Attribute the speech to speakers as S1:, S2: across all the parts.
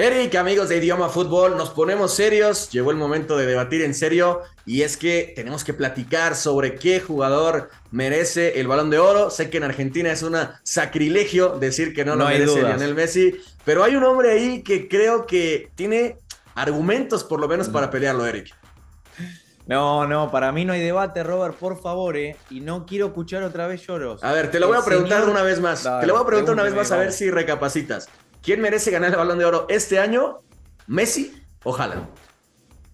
S1: Eric, amigos de Idioma Fútbol, nos ponemos serios. Llegó el momento de debatir en serio y es que tenemos que platicar sobre qué jugador merece el balón de oro. Sé que en Argentina es un sacrilegio decir que no, lo merece Lionel Messi, pero hay un hombre ahí que creo que tiene argumentos por lo menos para pelearlo, Eric. No, no, para mí no hay
S2: debate, Robert, por favor, eh, y no quiero escuchar otra vez lloros. A ver, te lo voy a preguntar una vez más. te lo voy a preguntar una vez más a ver si
S1: recapacitas. ¿Quién merece ganar el balón de oro este año? ¿Messi o Haaland?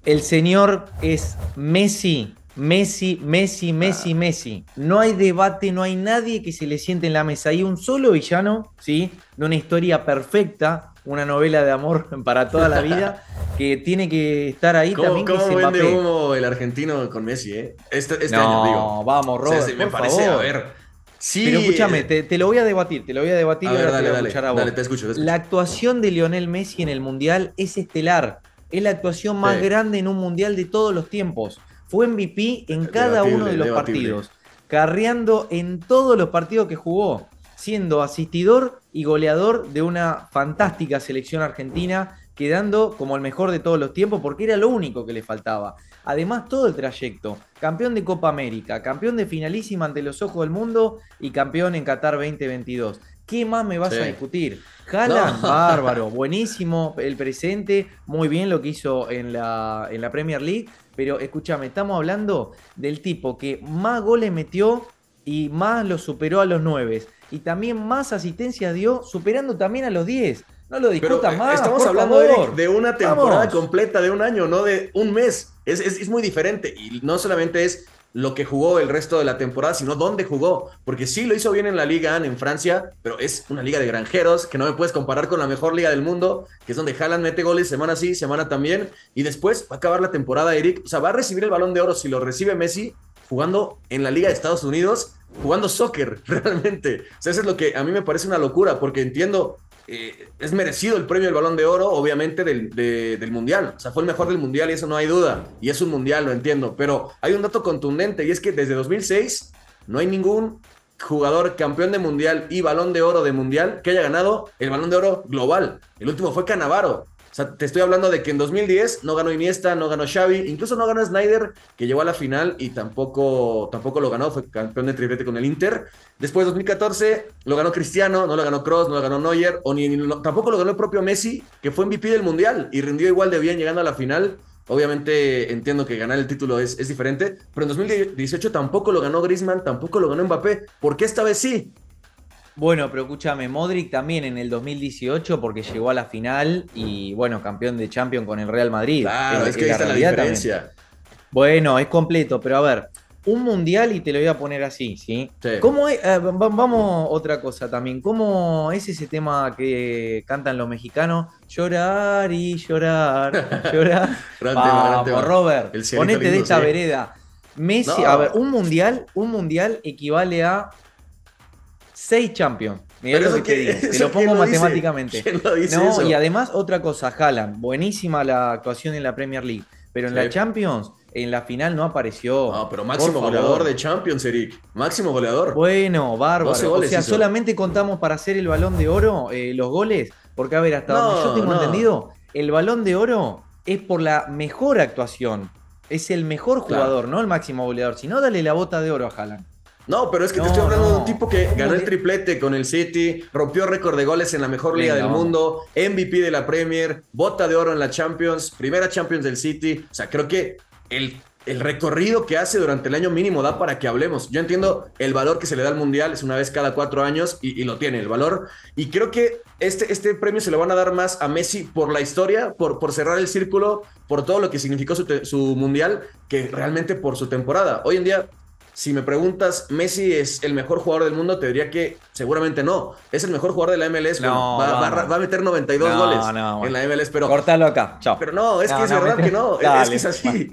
S1: El señor es
S2: Messi, Messi, Messi, Messi, ah. Messi. No hay debate, no hay nadie que se le siente en la mesa. Hay un solo villano, ¿sí? De una historia perfecta, una novela de
S1: amor para toda la vida, que tiene que estar ahí también. ¿Cómo vende el argentino con Messi, eh? Este, este año, digo. Vamos, Robert. me parece, a ver Sí. Pero escúchame, te, lo voy a debatir, te lo voy a debatir dale, a Dale, te escucho, La
S2: actuación de Lionel Messi en el Mundial es estelar. Es la actuación más grande en un Mundial de todos los tiempos. Fue MVP en cada uno de los partidos, carreando en todos los partidos que jugó, siendo asistidor y goleador de una fantástica selección argentina quedando como el mejor de todos los tiempos porque era lo único que le faltaba. Además, todo el trayecto, campeón de Copa América, campeón de finalísima ante los ojos del mundo y campeón en Qatar 2022. ¿Qué más me vas a discutir? Jalan bárbaro, buenísimo el presente, muy bien lo que hizo en la, en la Premier League, pero escúchame, estamos hablando del tipo que más goles metió y más lo superó a los 9, y también más asistencia dio, superando también a los 10. No lo discuta Pero, eh, más. Estamos hablando de una temporada
S1: completa, de un año, no de un mes. Es, muy diferente. Y no solamente es lo que jugó el resto de la temporada, sino dónde jugó. Porque sí lo hizo bien en la Liga en Francia, pero es una liga de granjeros que no me puedes comparar con la mejor liga del mundo, que es donde Haaland mete goles semana sí, semana también. Y después va a acabar la temporada, Eric. O sea, va a recibir el balón de oro si lo recibe Messi jugando en la Liga de Estados Unidos, jugando soccer, realmente. O sea, eso es lo que a mí me parece una locura, porque entiendo eh, es merecido el premio del balón de oro, obviamente, del, del, mundial. O sea, fue el mejor del mundial y eso no hay duda. Y es un mundial, lo entiendo. Pero hay un dato contundente y es que desde 2006 no hay ningún jugador campeón de mundial y balón de oro de mundial que haya ganado el balón de oro global. El último fue Canavaro o sea, te estoy hablando de que en 2010 no ganó Iniesta, no ganó Xavi, incluso no ganó Snyder, que llegó a la final y tampoco, tampoco lo ganó, fue campeón de triplete con el Inter. Después, 2014, lo ganó Cristiano, no lo ganó Cross, no lo ganó Neuer, o ni, tampoco lo ganó el propio Messi, que fue MVP del Mundial y rindió igual de bien llegando a la final. Obviamente entiendo que ganar el título es, diferente, pero en 2018 tampoco lo ganó Griezmann, tampoco lo ganó Mbappé. ¿Por qué esta vez sí?
S2: Bueno, pero escúchame, Modric también en el 2018 porque llegó a la final y bueno, campeón de Champions con el Real Madrid. Claro, es, que ahí está la diferencia. Bueno, es completo, pero a ver, un mundial y te lo voy a poner así, ¿sí? sí. ¿Cómo es, eh, vamos otra cosa también. ¿Cómo es ese tema que cantan los mexicanos? Llorar y llorar, llorar. Robert, ponete de esta vereda. Messi, a ver, un mundial, un mundial equivale a Seis Champions. mirá lo que te Te lo pongo matemáticamente. no, y además otra cosa, Haaland, buenísima la actuación en la Premier League, pero en la Champions en la final no
S1: apareció. Ah, pero máximo goleador de Champions, Eric. Máximo goleador. Bueno, bárbaro. O sea, solamente
S2: contamos para hacer el balón de oro eh, los goles. Porque, a ver, hasta donde yo tengo entendido, el balón de oro es por la mejor actuación. Es el mejor jugador, no el máximo goleador. Si no, dale la bota de oro a Haaland.
S1: No, pero es que te estoy hablando de un tipo que ganó el triplete con el City, rompió récord de goles en la mejor liga del mundo, MVP de la Premier, bota de oro en la Champions, primera Champions del City. O sea, creo que el, el, recorrido que hace durante el año mínimo da para que hablemos. Yo entiendo el valor que se le da al Mundial, es una vez cada cuatro años y, lo tiene el valor. Y creo que este, este premio se lo van a dar más a Messi por la historia, por, por cerrar el círculo, por todo lo que significó su, su Mundial, que realmente por su temporada. Hoy en día si me preguntas, ¿Messi es el mejor jugador del mundo? Te diría que seguramente no. Es el mejor jugador de la MLS. va, a meter 92 goles en la MLS, pero. Córtalo acá, chao. Pero no, es que es verdad que no. es que es así.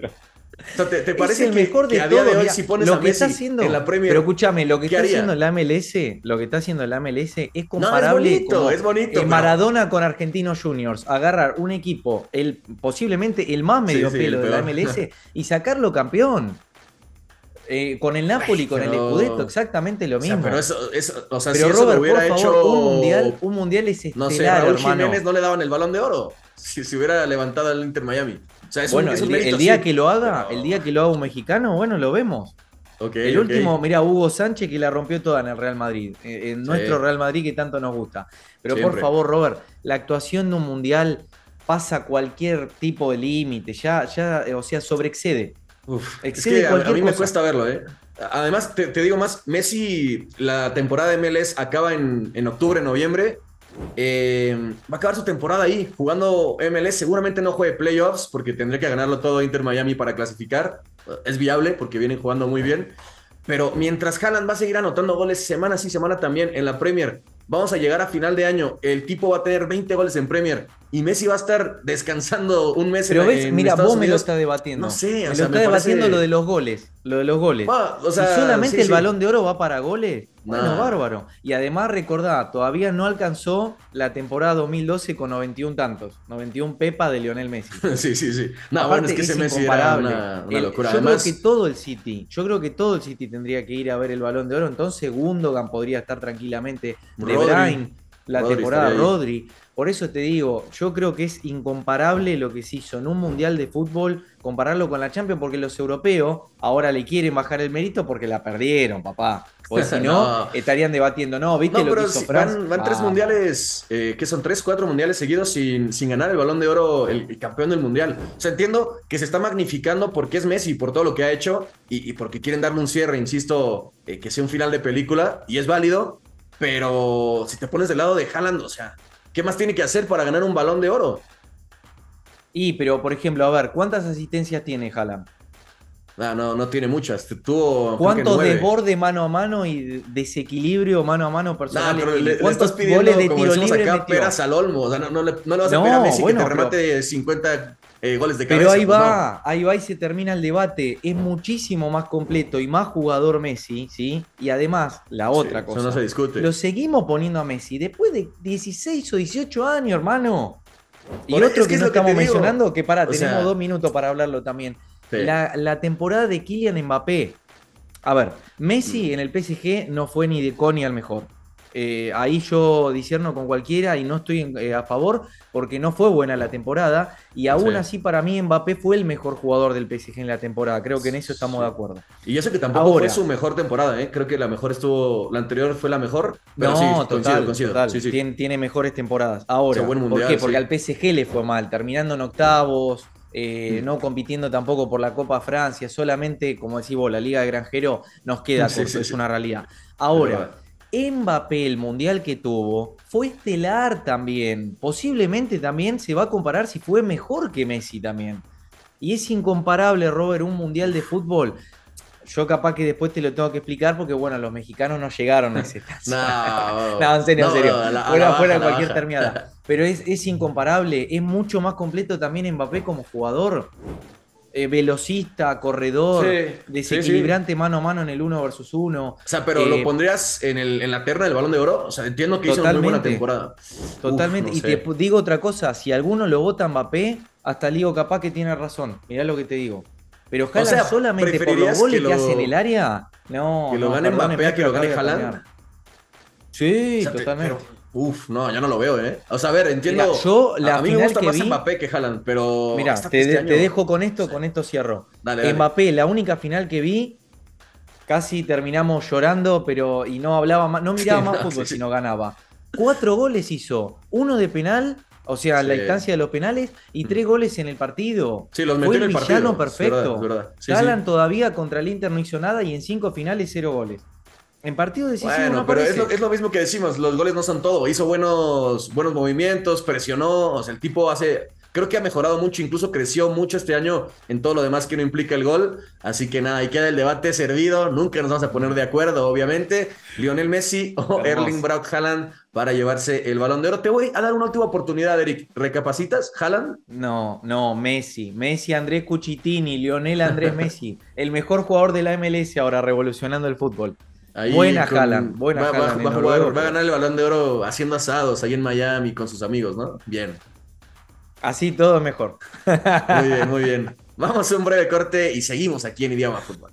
S1: ¿te, parece el mejor de a día de hoy si pones lo que está haciendo, en la Premier? Pero escúchame, lo que está haciendo la
S2: MLS, lo que está haciendo la MLS es comparable con es bonito, eh, Maradona con Argentinos Juniors, agarrar un equipo, el posiblemente el más medio pelo de la MLS y sacarlo campeón. Eh, con el Napoli, con el Scudetto, exactamente lo mismo. pero eso, o sea, si Robert, hubiera hecho. Un mundial, un mundial es estelar, No sé, Raúl Jiménez
S1: no le daban el balón de oro si se hubiera levantado el Inter Miami. O sea, es bueno, el, día que lo haga, el día que lo haga un
S2: mexicano, bueno, lo vemos.
S1: el último,
S2: mira, Hugo Sánchez que la rompió toda en el Real Madrid, eh, en nuestro Real Madrid que tanto nos gusta. Pero por favor, Robert, la actuación de un mundial pasa cualquier tipo de límite, ya, ya, eh, o sea, sobreexcede es que a, mí me
S1: cuesta verlo, ¿eh? Además, te, digo más, Messi, la temporada de MLS acaba en, octubre, noviembre. Eh, va a acabar su temporada ahí, jugando MLS. Seguramente no juegue playoffs porque tendría que ganarlo todo Inter Miami para clasificar. Es viable porque vienen jugando muy bien. Pero mientras Haaland va a seguir anotando goles semana sí, semana también en la Premier, vamos a llegar a final de año. El tipo va a tener 20 goles en Premier y Messi va a estar descansando un mes Pero ves, mira, vos me lo estás debatiendo. No sé, me lo está debatiendo lo de
S2: los goles, lo de los goles. o sea, solamente el balón
S1: de oro va para goles. Bueno,
S2: bárbaro. Y además recordá, todavía no alcanzó la temporada 2012 con 91 tantos, 91 pepa de Lionel Messi.
S1: sí, sí, sí. No, bueno, es que ese es Messi locura. yo creo que
S2: todo el City, yo creo que todo el City tendría que ir a ver el balón de oro, entonces Gundogan podría estar tranquilamente, De Bruyne, la temporada Rodri. Por eso te digo, yo creo que es incomparable lo que se hizo en un mundial de fútbol, compararlo con la Champions, porque los europeos ahora le quieren bajar el mérito porque la perdieron, papá. o si no, estarían debatiendo,
S1: no, viste lo que Van, tres mundiales, eh, que son tres, cuatro mundiales seguidos sin, sin ganar el balón de oro, el, campeón del mundial. O sea, entiendo que se está magnificando porque es Messi, por todo lo que ha hecho y, porque quieren darle un cierre, insisto, eh, que sea un final de película y es válido, pero si te pones del lado de Haaland, o sea, ¿qué más tiene que hacer para ganar un balón de oro? Y, pero por ejemplo, a ver, ¿cuántas asistencias tiene Haaland? Ah, no, no, tiene muchas. Tuvo, de
S2: desborde mano a mano y desequilibrio mano a mano personal? ¿Cuántos estás pidiendo, goles de tiro libre acá, peras al Olmo. O sea,
S1: no, le, vas a pedir a Messi que te remate 50 eh, Pero ahí pues, va,
S2: ahí va y se termina el debate. Es muchísimo más completo y más jugador Messi, ¿sí? Y además,
S1: la otra cosa. no se discute. Lo
S2: seguimos poniendo a Messi. Después de 16 o 18 años, hermano.
S1: Y otro que, no estamos mencionando, que para, tenemos dos
S2: minutos para hablarlo también. La, temporada de Kylian Mbappé. A ver, Messi mm. en el PSG no fue ni de Coni al mejor. Eh, ahí yo disierno con cualquiera y no estoy eh, a favor porque no fue buena la temporada y aún así para mí Mbappé fue el mejor jugador del PSG en la temporada. Creo que en eso estamos de acuerdo. Y yo sé que tampoco fue su
S1: mejor temporada, ¿eh? creo que la mejor estuvo, la anterior fue la mejor,
S2: no, sí, total, coincido, tiene mejores temporadas. Ahora, Porque al PSG le fue mal, terminando en octavos. Mm. no compitiendo tampoco por la Copa Francia, solamente, como decís vos, la Liga de Granjero nos queda es una realidad. Ahora, Mbappé, el mundial que tuvo, fue estelar también. Posiblemente también se va a comparar si fue mejor que Messi también. Y es incomparable, Robert, un mundial de fútbol. Yo capaz que después te lo tengo que explicar porque, bueno, los mexicanos no llegaron a ese no, en serio, en serio. fuera, cualquier terminada Pero es, es incomparable, es mucho más completo también Mbappé como jugador. Eh, velocista, corredor, desequilibrante mano a mano en el 1 versus 1. O sea, pero lo eh,
S1: pondrías en, el, en la terna del balón de oro. O sea, entiendo que hizo una muy buena temporada. Totalmente. y te
S2: digo otra cosa: si alguno lo vota Mbappé, hasta Ligo ligo capaz que tiene razón. Mirá lo que te digo. Pero Jalan solamente por los goles que, hace en el área, no. Que lo gane Mbappé, que lo gane jalan
S1: Sí, totalmente. Uf, no, yo no lo veo, ¿eh? O sea, a ver, entiendo. yo, la a mí me gusta que más Mbappé que Haaland, pero. Mira, este te, dejo
S2: con esto, con esto cierro. Dale, Mbappé, la única final que vi, casi terminamos llorando, pero. Y no hablaba más, no miraba más fútbol, sino ganaba. Cuatro goles hizo, uno de penal, o sea, la distancia de los penales, y mm. tres goles en el partido. Sí, los metió en el partido. perfecto. Es todavía contra el Inter no hizo nada y en cinco finales, cero goles. En partido decisivo. Bueno, no pero es lo,
S1: mismo que decimos, los goles no son todo. Hizo buenos, buenos movimientos, presionó, o sea, el tipo hace. Creo que ha mejorado mucho, incluso creció mucho este año en todo lo demás que no implica el gol. Así que nada, ahí queda el debate servido. Nunca nos vamos a poner de acuerdo, obviamente. Lionel Messi o Erling Braut Haaland para llevarse el balón de oro. Te voy a dar una última oportunidad, Eric. ¿Recapacitas? ¿Haaland?
S2: No, no, Messi. Messi, Andrés Cuchitini, Lionel Andrés Messi. El
S1: mejor jugador de la MLS ahora revolucionando el fútbol buena Jalan, buena va, va, a ganar el balón de oro haciendo asados ahí en Miami con sus amigos, ¿no? Bien. Así todo mejor. Muy bien, muy bien. Vamos a un breve corte y seguimos aquí en Idioma Fútbol.